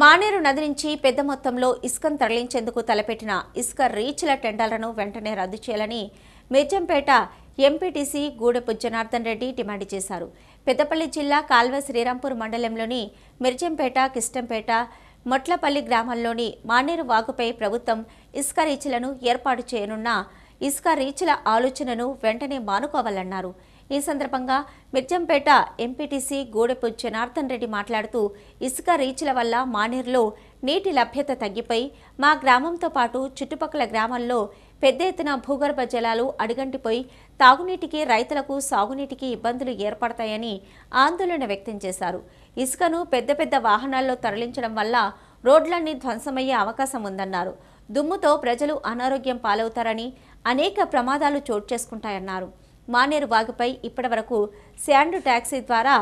మానేరు నది నుంచి పెద్ద మొత్తంలో ఇసుకను తరలించేందుకు తలపెట్టిన ఇసుక రీచ్ల టెండర్లను వెంటనే రద్దు చేయాలని మిర్జంపేట ఎంపీటీసీ గూడపు జనార్దన్ రెడ్డి డిమాండ్ చేశారు పెద్దపల్లి జిల్లా కాల్వ శ్రీరాంపూర్ మండలంలోని మిర్జంపేట కిష్టంపేట మొట్లపల్లి గ్రామాల్లోని మానేరు వాగుపై ప్రభుత్వం ఇసుక రీచ్లను ఏర్పాటు చేయనున్న ఇసుక రీచ్ల ఆలోచనను వెంటనే మానుకోవాలన్నారు ఈ సందర్భంగా మిర్జంపేట ఎంపీటీసీ గూడెపు జనార్దన్ రెడ్డి మాట్లాడుతూ ఇసుక రీచ్ల వల్ల మానేరులో నీటి లభ్యత తగ్గిపోయి మా గ్రామంతో పాటు చుట్టుపక్కల గ్రామాల్లో పెద్ద ఎత్తున భూగర్భ జలాలు అడుగంటిపోయి తాగునీటికి రైతులకు సాగునీటికి ఇబ్బందులు ఏర్పడతాయని ఆందోళన వ్యక్తం చేశారు ఇసుకను పెద్ద పెద్ద వాహనాల్లో తరలించడం వల్ల రోడ్లన్నీ ధ్వంసమయ్యే అవకాశం ఉందన్నారు దుమ్ముతో ప్రజలు అనారోగ్యం పాలవుతారని అనేక ప్రమాదాలు చోటు చేసుకుంటాయన్నారు మానేరు వాగుపై ఇప్పటివరకు శాండ్ ట్యాక్సీ ద్వారా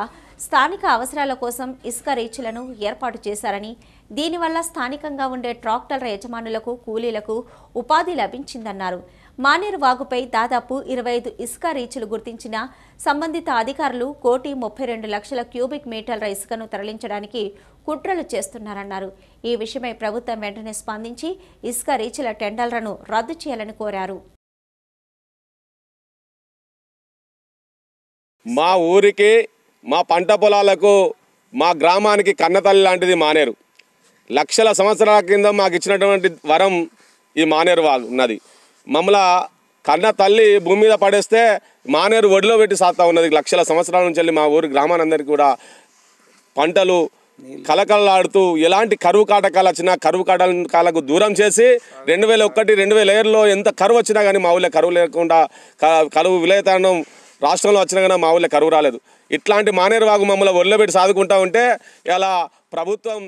స్థానిక అవసరాల కోసం ఇసుక రీచ్లను ఏర్పాటు చేశారని దీనివల్ల స్థానికంగా ఉండే ట్రాక్టర్ల యజమానులకు కూలీలకు ఉపాధి లభించిందన్నారు మానేరు వాగుపై దాదాపు ఇరవై ఐదు ఇసుక రీచ్లు గుర్తించిన సంబంధిత అధికారులు కోటి ముప్పై రెండు లక్షల క్యూబిక్ మీటర్ల ఇసుకను తరలించడానికి కుట్రలు చేస్తున్నారన్నారు ఈ విషయమై ప్రభుత్వం వెంటనే స్పందించి ఇసుక రీచ్ల టెండర్లను రద్దు చేయాలని కోరారు మా ఊరికి మా పంట పొలాలకు మా గ్రామానికి కన్నతల్లి లాంటిది మానేరు లక్షల సంవత్సరాల కింద మాకు ఇచ్చినటువంటి వరం ఈ మానేరు వాళ్ళు ఉన్నది మమ్మల కన్న తల్లి భూమి మీద పడేస్తే మానేరు ఒడిలో పెట్టి సాత్తా ఉన్నది లక్షల సంవత్సరాల నుంచి వెళ్ళి మా ఊరి గ్రామానందరికీ కూడా పంటలు కలకలలాడుతూ ఎలాంటి కరువు కాటకాలు వచ్చినా కరువు కాటకాలకు దూరం చేసి రెండు వేల ఒకటి రెండు వేల ఏడులో ఎంత కరువు వచ్చినా కానీ మా ఊళ్ళో కరువు లేకుండా కరువు విలేతనం రాష్ట్రంలో వచ్చినా కానీ మా ఊళ్ళో కరువు రాలేదు ఇట్లాంటి మానేరు వాగు మమ్మల్ని ఒళ్ళబెట్టి సాదుకుంటా ఉంటే ఇలా ప్రభుత్వం